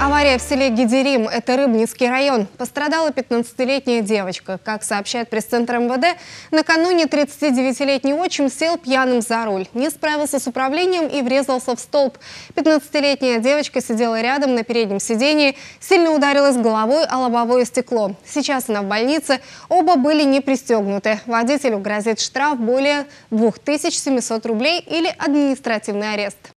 Авария в селе Гидерим – это Рыбницкий район. Пострадала 15-летняя девочка. Как сообщает пресс-центр МВД, накануне 39-летний отчим сел пьяным за руль. Не справился с управлением и врезался в столб. 15-летняя девочка сидела рядом на переднем сидении, сильно ударилась головой о лобовое стекло. Сейчас она в больнице. Оба были не пристегнуты. Водителю грозит штраф более 2700 рублей или административный арест.